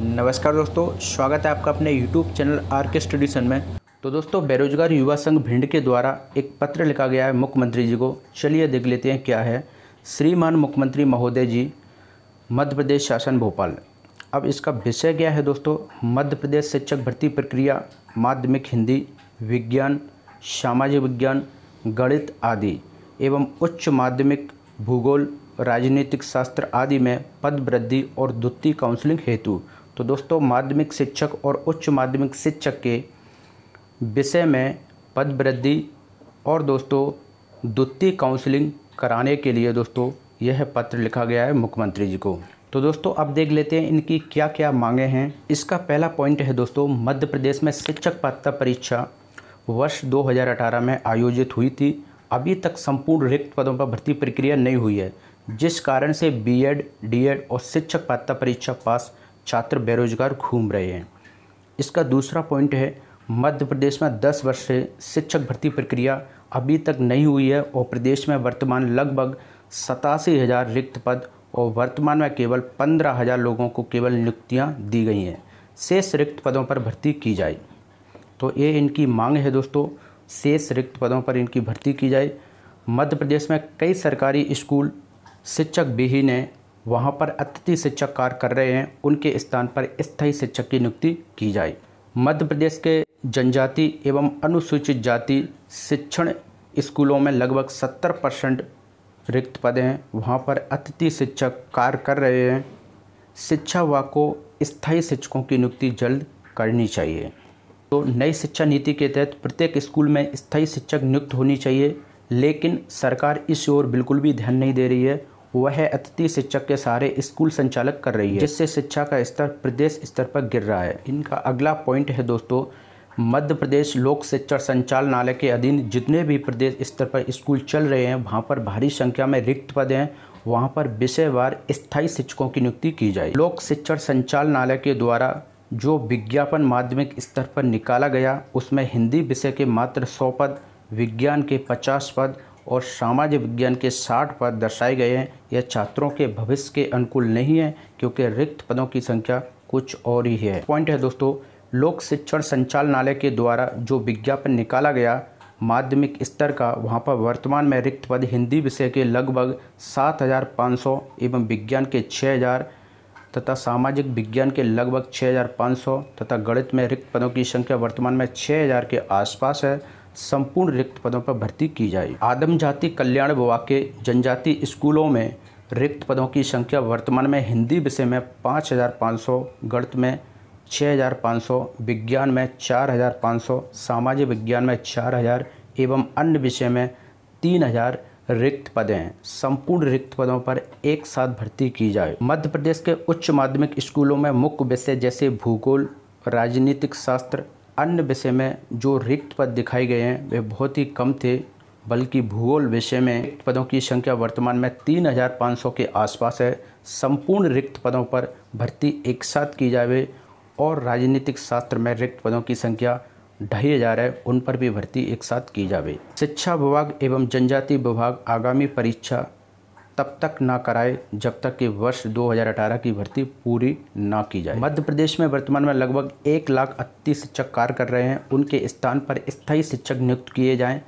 नमस्कार दोस्तों स्वागत है आपका अपने यूट्यूब चैनल आर के स्टडीसन में तो दोस्तों बेरोजगार युवा संघ भिंड के द्वारा एक पत्र लिखा गया है मुख्यमंत्री जी को चलिए देख लेते हैं क्या है श्रीमान मुख्यमंत्री महोदय जी मध्य प्रदेश शासन भोपाल अब इसका विषय क्या है दोस्तों मध्य प्रदेश शिक्षक भर्ती प्रक्रिया माध्यमिक हिंदी विज्ञान सामाजिक विज्ञान गणित आदि एवं उच्च माध्यमिक भूगोल राजनीतिक शास्त्र आदि में पद वृद्धि और द्वितीय काउंसलिंग हेतु तो दोस्तों माध्यमिक शिक्षक और उच्च माध्यमिक शिक्षक के विषय में पद वृद्धि और दोस्तों द्वितीय काउंसलिंग कराने के लिए दोस्तों यह पत्र लिखा गया है मुख्यमंत्री जी को तो दोस्तों अब देख लेते हैं इनकी क्या क्या मांगे हैं इसका पहला पॉइंट है दोस्तों मध्य प्रदेश में शिक्षक पात्रता परीक्षा वर्ष 2018 में आयोजित हुई थी अभी तक संपूर्ण रिक्त पदों पर भर्ती प्रक्रिया नहीं हुई है जिस कारण से बीएड, डीएड और शिक्षक पात्रता परीक्षा पास छात्र बेरोजगार घूम रहे हैं इसका दूसरा पॉइंट है मध्य प्रदेश में 10 वर्ष से शिक्षक भर्ती प्रक्रिया अभी तक नहीं हुई है और प्रदेश में वर्तमान लगभग सतासी हज़ार रिक्त पद और वर्तमान में केवल पंद्रह हज़ार लोगों को केवल नियुक्तियाँ दी गई हैं शेष रिक्त पदों पर भर्ती की जाए तो ये इनकी मांग है दोस्तों शेष रिक्त पदों पर इनकी भर्ती की जाए मध्य प्रदेश में कई सरकारी स्कूल शिक्षक विहीन हैं वहाँ पर अतिथि शिक्षक कार्य कर रहे हैं उनके स्थान पर स्थायी शिक्षक की नियुक्ति की जाए मध्य प्रदेश के जनजाति एवं अनुसूचित जाति शिक्षण स्कूलों में लगभग 70 परसेंट रिक्त पद हैं वहाँ पर अतिथि शिक्षक कार्य कर रहे हैं शिक्षा विभाग को स्थायी शिक्षकों की नियुक्ति जल्द करनी चाहिए तो नई शिक्षा नीति के तहत प्रत्येक स्कूल में स्थायी शिक्षक नियुक्त होनी चाहिए लेकिन सरकार इस ओर बिल्कुल भी ध्यान नहीं दे रही है वह अतिथि शिक्षक के सारे स्कूल संचालक कर रही है जिससे शिक्षा का स्तर प्रदेश स्तर पर गिर रहा है इनका अगला पॉइंट है दोस्तों मध्य प्रदेश लोक शिक्षण संचालनालय के अधीन जितने भी प्रदेश स्तर पर स्कूल चल रहे हैं वहाँ पर भारी संख्या में रिक्त पद हैं वहाँ पर विषयवार स्थायी शिक्षकों की नियुक्ति की जाए लोक शिक्षण संचालनालय के द्वारा जो विज्ञापन माध्यमिक स्तर पर निकाला गया उसमें हिंदी विषय के मात्र सौ पद विज्ञान के पचास पद और सामाजिक विज्ञान के साठ पद दर्शाए गए हैं यह छात्रों के भविष्य के अनुकूल नहीं है क्योंकि रिक्त पदों की संख्या कुछ और ही है पॉइंट है दोस्तों लोक शिक्षण संचालनालय के द्वारा जो विज्ञापन निकाला गया माध्यमिक स्तर का वहाँ पर वर्तमान में रिक्त पद हिंदी विषय के लगभग 7,500 एवं विज्ञान के 6,000 तथा सामाजिक विज्ञान के लगभग 6,500 तथा गणित में रिक्त पदों की संख्या वर्तमान में 6,000 के आसपास है संपूर्ण रिक्त पदों पर भर्ती की जाए आदम जाति कल्याण विभाग के जनजाति स्कूलों में रिक्त पदों की संख्या वर्तमान में हिंदी विषय में 5,500 गणित में 6,500 विज्ञान में 4,500 सामाजिक विज्ञान में 4,000 एवं अन्य विषय में 3,000 रिक्त पद हैं संपूर्ण रिक्त पदों पर एक साथ भर्ती की जाए मध्य प्रदेश के उच्च माध्यमिक स्कूलों में मुख्य विषय जैसे भूगोल राजनीतिक शास्त्र अन्य विषय में जो रिक्त पद दिखाए गए हैं वे बहुत ही कम थे बल्कि भूगोल विषय में रिक्त पदों की संख्या वर्तमान में 3,500 के आसपास है संपूर्ण रिक्त पदों पर भर्ती एक साथ की जावे और राजनीतिक शास्त्र में रिक्त पदों की संख्या ढाई हज़ार है उन पर भी भर्ती एक साथ की जावे शिक्षा विभाग एवं जनजाति विभाग आगामी परीक्षा तब तक ना कराए जब तक कि वर्ष 2018 की भर्ती पूरी ना की जाए मध्य प्रदेश में वर्तमान में लगभग एक लाख अस्सी शिक्षक कार्य कर रहे हैं उनके स्थान पर स्थायी शिक्षक नियुक्त किए जाएँ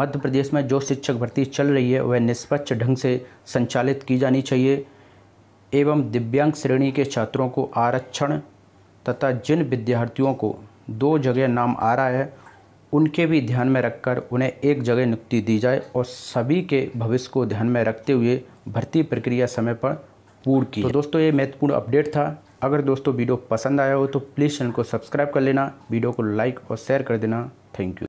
मध्य प्रदेश में जो शिक्षक भर्ती चल रही है वह निष्पक्ष ढंग से संचालित की जानी चाहिए एवं दिव्यांग श्रेणी के छात्रों को आरक्षण तथा जिन विद्यार्थियों को दो जगह नाम आ रहा है उनके भी ध्यान में रखकर उन्हें एक जगह नियुक्ति दी जाए और सभी के भविष्य को ध्यान में रखते हुए भर्ती प्रक्रिया समय पर पूर्ण की तो दोस्तों ये महत्वपूर्ण अपडेट था अगर दोस्तों वीडियो पसंद आया हो तो प्लीज़ चैनल को सब्सक्राइब कर लेना वीडियो को लाइक और शेयर कर देना थैंक यू